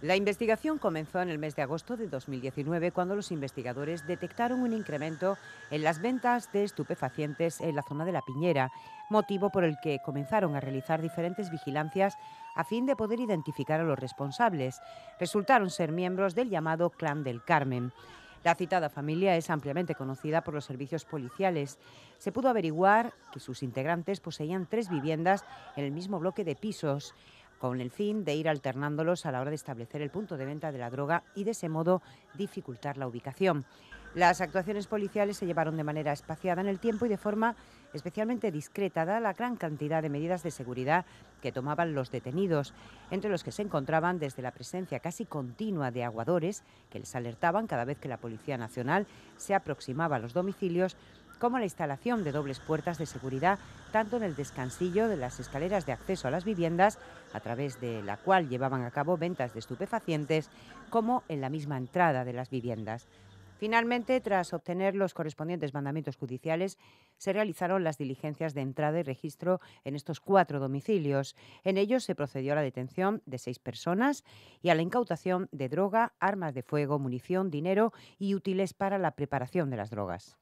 La investigación comenzó en el mes de agosto de 2019 cuando los investigadores detectaron un incremento en las ventas de estupefacientes en la zona de La Piñera, motivo por el que comenzaron a realizar diferentes vigilancias a fin de poder identificar a los responsables. Resultaron ser miembros del llamado Clan del Carmen. La citada familia es ampliamente conocida por los servicios policiales. Se pudo averiguar que sus integrantes poseían tres viviendas en el mismo bloque de pisos con el fin de ir alternándolos a la hora de establecer el punto de venta de la droga y de ese modo dificultar la ubicación. Las actuaciones policiales se llevaron de manera espaciada en el tiempo y de forma especialmente discreta, dada la gran cantidad de medidas de seguridad que tomaban los detenidos, entre los que se encontraban desde la presencia casi continua de aguadores que les alertaban cada vez que la Policía Nacional se aproximaba a los domicilios como la instalación de dobles puertas de seguridad tanto en el descansillo de las escaleras de acceso a las viviendas, a través de la cual llevaban a cabo ventas de estupefacientes, como en la misma entrada de las viviendas. Finalmente, tras obtener los correspondientes mandamientos judiciales, se realizaron las diligencias de entrada y registro en estos cuatro domicilios. En ellos se procedió a la detención de seis personas y a la incautación de droga, armas de fuego, munición, dinero y útiles para la preparación de las drogas.